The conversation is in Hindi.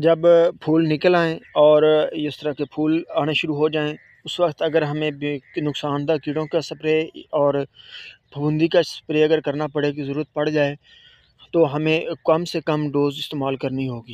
जब फूल निकल आएँ और इस तरह के फूल आने शुरू हो जाएँ उस वक्त अगर हमें नुकसानदा कीड़ों का स्प्रे और फूंदी का स्प्रे अगर करना पड़े की ज़रूरत पड़ जाए तो हमें कम से कम डोज़ इस्तेमाल करनी होगी